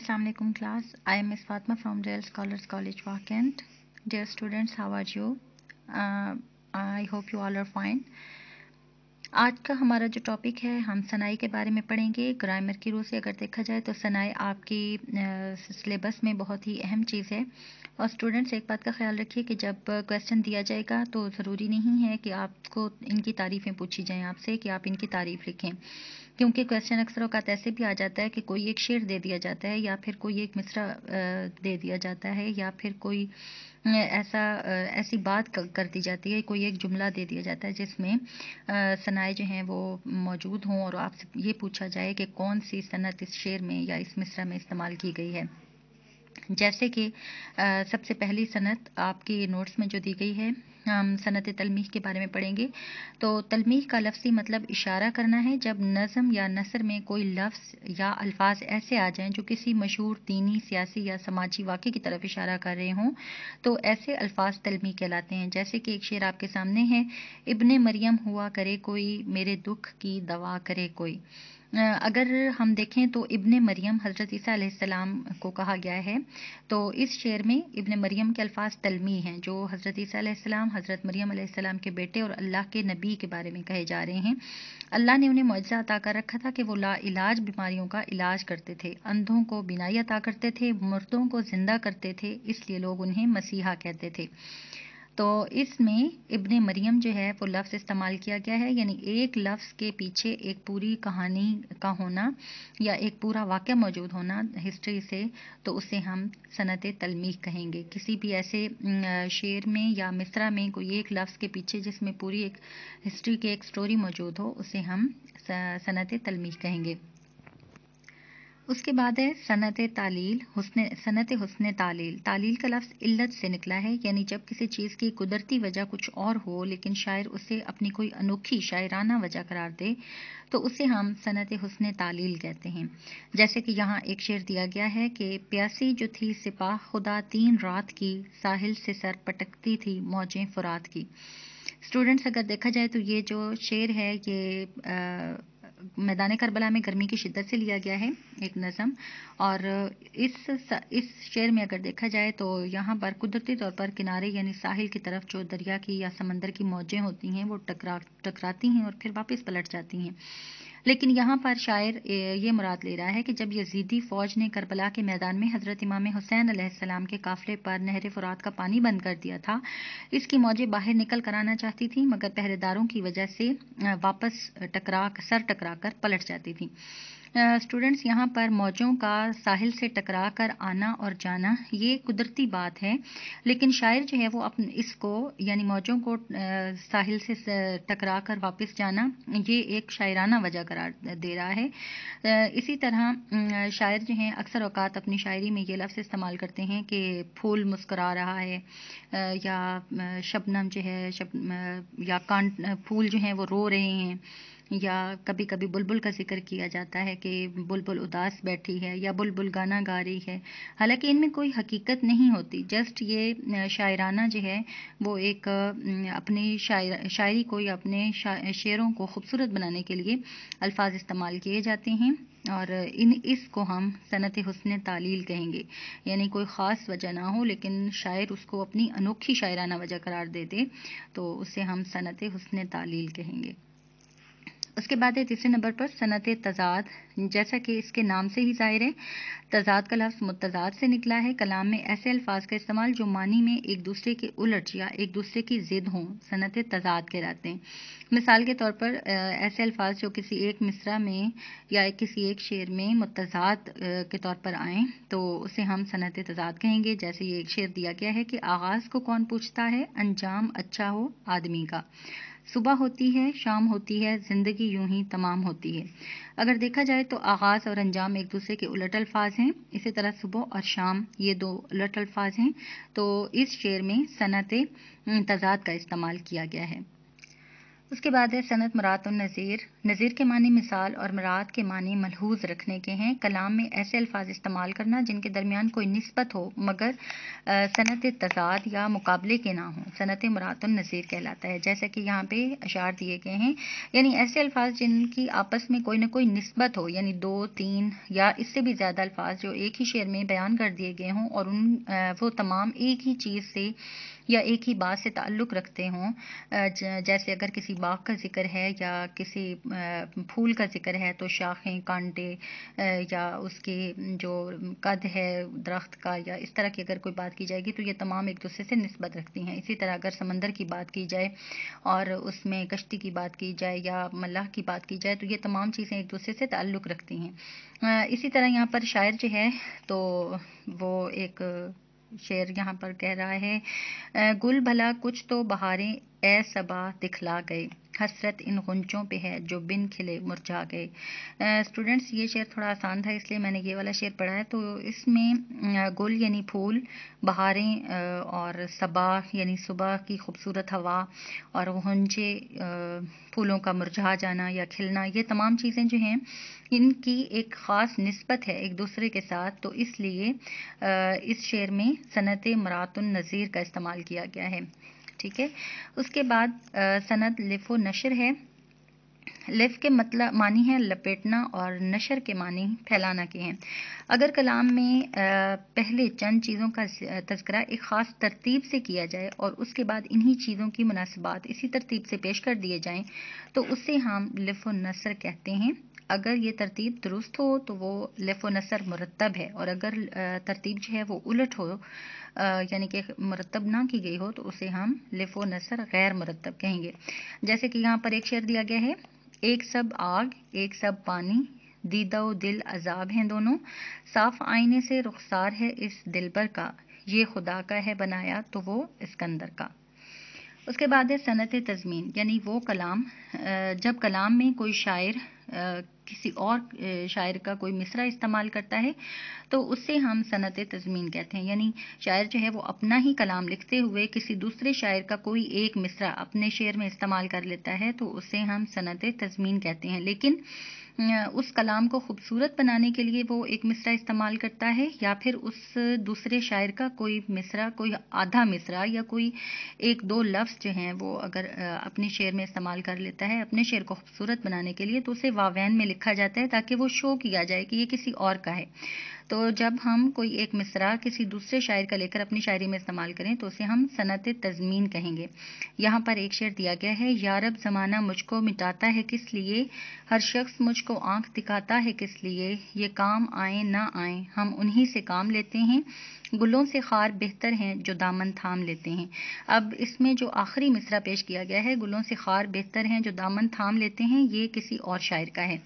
Aslam class class i am miss fatma from real scholars college dear dear students how are you uh, i hope you all are fine आज का हमारा जो topic है हम सनाई के बारे में पढ़ेंगे ग्रामर की रूह से अगर देखा जाए तो सनाई आपकी सिलेबस uh, में बहुत ही अहम चीज़ है और स्टूडेंट्स एक बात का ख्याल रखिए कि जब क्वेश्चन दिया जाएगा तो ज़रूरी नहीं है कि आपको इनकी तारीफ़ें पूछी जाएं आपसे कि आप इनकी तारीफ़ लिखें क्योंकि क्वेश्चन अक्सर अवकात ऐसे भी आ जाता है कि कोई एक शेर दे दिया जाता है या फिर कोई एक मिसरा दे दिया जाता है या फिर कोई ऐसा ऐसी बात कर दी जाती है कोई एक जुमला दे दिया जाता है जिसमें सनाए जो हैं वो मौजूद हों और आपसे ये पूछा जाए कि कौन सी सनत इस शेर में या इस मिसरा में इस्तेमाल की गई है जैसे कि सबसे पहली सनत आपके नोट्स में जो दी गई है हम सनत तलमीह के बारे में पढ़ेंगे तो तलमीह का लफ्सी मतलब इशारा करना है जब नज़म या नसर में कोई लफ्ज़ या अल्फाज ऐसे आ जाएं जो किसी मशहूर दीनी सियासी या समाजी वाक़े की तरफ इशारा कर रहे हों तो ऐसे अल्फाज तलमी कहलाते हैं जैसे कि एक शेर आपके सामने है इब्ने मरियम हुआ करे कोई मेरे दुख की दवा करे कोई अगर हम देखें तो इब्न मरियम हज़रत ईसीम को कहा गया है तो इस शेर में इब्न मरियम के अल्फाज तलमी हैं जो हज़रत ईसीम हज़रत मरियम के बेटे और अल्लाह के नबी के बारे में कहे जा रहे हैं अल्लाह ने उन्हें मुआजा अता कर रखा था कि वो ला इलाज बीमारियों का इलाज करते थे अंधों को बिनाई अता करते थे मर्दों को ज़िंदा करते थे इसलिए लोग उन्हें मसीहा कहते थे तो इसमें इब्ने मरियम जो है वो लफ्ज़ इस्तेमाल किया गया है यानी एक लफ्ज़ के पीछे एक पूरी कहानी का होना या एक पूरा वाक्य मौजूद होना हिस्ट्री से तो उसे हम सनत तलमीह कहेंगे किसी भी ऐसे शेर में या मिसरा में कोई एक लफ्ज़ के पीछे जिसमें पूरी एक हिस्ट्री की एक स्टोरी मौजूद हो उसे हम सनत तलमीह कहेंगे उसके बाद है सनत तालील हुसन सनत हुसन तालील तालील का लफ्ज़ इल्लत से निकला है यानी जब किसी चीज़ की कुदरती वजह कुछ और हो लेकिन शायर उसे अपनी कोई अनोखी शायराना वजह करार दे तो उसे हम सनत हुसन तालील कहते हैं जैसे कि यहाँ एक शेर दिया गया है कि प्यासी जो थी सिपाह खुदा तीन रात की साहिल से सर पटकती थी मौजें फुरात की स्टूडेंट्स अगर देखा जाए तो ये जो शेर है ये आ, मैदान करबला में गर्मी की शिद्दत से लिया गया है एक नज़म और इस इस शेर में अगर देखा जाए तो यहाँ पर कुदरती तौर पर किनारे यानी साहिल की तरफ जो दरिया की या समंदर की मौजें होती हैं वो टकरा टकराती हैं और फिर वापस पलट जाती हैं लेकिन यहाँ पर शायर ये मुराद ले रहा है कि जब यजीदी फौज ने करबला के मैदान में हज़रत इमाम हुसैन अलैहिस्सलाम के काफले पर नहर फरात का पानी बंद कर दिया था इसकी मौजें बाहर निकल कर आना चाहती थी मगर पहरेदारों की वजह से वापस टकरा सर टकरा कर पलट जाती थी स्टूडेंट्स यहाँ पर मौजों का साहिल से टकरा कर आना और जाना ये कुदरती बात है लेकिन शायर जो है वो अपने इसको यानी मौजों को साहिल से टकरा कर वापस जाना ये एक शायराना वजह करार दे रहा है इसी तरह शायर जो हैं अक्सर अवकात अपनी शायरी में ये लफ्ज़ इस्तेमाल करते हैं कि फूल मुस्करा रहा है या शबनम जो है शब या कांट फूल जो हैं वो रो रहे हैं या कभी कभी बुलबुल का जिक्र किया जाता है कि बुलबुल उदास बैठी है या बुलबुल गाना गा रही है हालांकि इनमें कोई हकीकत नहीं होती जस्ट ये शायराना जो है वो एक अपनी शायर शायरी को या अपने शेरों को खूबसूरत बनाने के लिए अल्फाज इस्तेमाल किए जाते हैं और इन इसको हम सनत हसन तालील कहेंगे यानी कोई ख़ास वजह ना हो लेकिन शायर उसको अपनी अनोखी शायराना वजह करार दे दे तो उसे हम सनत हसन तालील कहेंगे उसके बाद है तीसरे नंबर पर सनत तजाद जैसा कि इसके नाम से ही ज़ाहिर है तजाद का लफ्ज़ मुतजाद से निकला है कलाम में ऐसे अल्फाज का इस्तेमाल जो मानी में एक दूसरे के उलट या एक दूसरे की ज़िद हों सनत तजाद कहलाते हैं मिसाल के तौर पर ऐसे अल्फाज जो किसी एक मिसरा में या किसी एक शेर में मुतजाद के तौर पर आए तो उसे हम सनत तजाद कहेंगे जैसे ये एक शेर दिया गया है कि आगाज़ को कौन पूछता है अंजाम अच्छा हो आदमी का सुबह होती है शाम होती है ज़िंदगी यूं ही तमाम होती है अगर देखा जाए तो आगाज़ और अंजाम एक दूसरे के उलट अल्फाज हैं इसी तरह सुबह और शाम ये दो उलट अल्फाज हैं तो इस शेर में सनत तजाद का इस्तेमाल किया गया है उसके बाद है सनत मरात नज़ीर नज़ीर के मानी मिसाल और मरात के मानी मलहूज रखने के हैं कलाम में ऐसे अल्फाज इस्तेमाल करना जिनके दरमियान कोई नस्बत हो मगर सनत तजाद या मुकाबले के ना हो सनत मरात नज़ीर कहलाता है जैसा कि यहाँ पे अशार दिए गए हैं यानी ऐसे अल्फाज जिनकी आपस में कोई ना कोई नस्बत हो यानी दो तीन या इससे भी ज़्यादा अल्फाज जो एक ही शेर में बयान कर दिए गए हों और उन वो तमाम एक ही चीज़ से या एक ही बात से ताल्लुक़ रखते हों जैसे अगर किसी बाग का ज़िक्र है या किसी फूल का ज़िक्र है तो शाखें कांटे या उसके जो कद है दरख्त का या इस तरह की अगर कोई बात की जाएगी तो ये तमाम एक दूसरे से नस्बत रखती हैं इसी तरह अगर समंदर की बात की जाए और उसमें कश्ती की बात की जाए या मल्लाह की बात की जाए तो ये तमाम चीज़ें एक दूसरे से ताल्लुक़ रखती हैं इसी तरह यहाँ पर शायर जो है तो वो एक शेर यहाँ पर कह रहा है गुल भला कुछ तो बहारें ए सबा दिखला गए हसरत इन गुंचों पे है जो बिन खिले मुरझा गए स्टूडेंट्स ये शेर थोड़ा आसान था इसलिए मैंने ये वाला शेर पढ़ा है तो इसमें गुल यानी फूल बहारें और सबा यानी सुबह की खूबसूरत हवा और गुंचे फूलों का मुरझा जाना या खिलना ये तमाम चीज़ें जो हैं इनकी एक ख़ास नस्बत है एक दूसरे के साथ तो इसलिए इस शेर में सनत मरातुल नज़ीर का इस्तेमाल किया गया है ठीक है उसके बाद सनत लिफो नशर है लिफ के मतलब मानी है लपेटना और नशर के मानी फैलाना के हैं अगर कलाम में पहले चंद चीज़ों का तस्करा एक ख़ास तरतीब से किया जाए और उसके बाद इन्हीं चीज़ों की मुनासिबात इसी तरतीब से पेश कर दिए जाएं तो उसे हम लिफ नसर कहते हैं अगर ये तरतीब दुरुस्त हो तो वो लफ़ नसर मुरतब है और अगर तरतीब जो है वो उलट हो यानी कि मरतब ना की गई हो तो उसे हम लफ़ नसर गैर मुरतब कहेंगे जैसे कि यहाँ पर एक शेर दिया गया है एक सब आग एक सब पानी दीदा व दिल अजाब हैं दोनों साफ आईने से रुखसार है इस दिल भर का ये खुदा का है बनाया तो वो इसकंदर का उसके बाद है सनत तजमीन यानी वो कलाम जब कलाम में कोई शायर किसी और शायर का कोई मिसरा इस्तेमाल करता है तो उससे हम सनत तजमीन कहते हैं यानी शायर जो है वो अपना ही कलाम लिखते हुए किसी दूसरे शायर का कोई एक मिसरा अपने शेर में इस्तेमाल कर लेता है तो उसे हम सनत तजमीन कहते हैं लेकिन उस कलाम को खूबसूरत बनाने के लिए वो एक मिसरा इस्तेमाल करता है या फिर उस दूसरे शायर का कोई मिसरा कोई आधा मिसरा या कोई एक दो लफ्ज़ जो हैं वो अगर अपने शेर में इस्तेमाल कर लेता है अपने शेर को खूबसूरत बनाने के लिए तो उसे वावैन में लिखा जाता है ताकि वो शो किया जाए कि ये किसी और का है तो जब हम कोई एक मिसरा किसी दूसरे शायर का लेकर अपनी शायरी में इस्तेमाल करें तो उसे हम सनत तजमीन कहेंगे यहाँ पर एक शेर दिया गया है यारब ज़माना मुझको मिटाता है किस लिए हर शख्स मुझको आंख दिखाता है किस लिए ये काम आए ना आए हम उन्हीं से काम लेते हैं गुलों से खार बेहतर हैं जो दामन थाम लेते हैं अब इसमें जो आखिरी मिसरा पेश किया गया है गुलों से खार बेहतर हैं जो दामन थाम लेते हैं ये किसी और शायर का है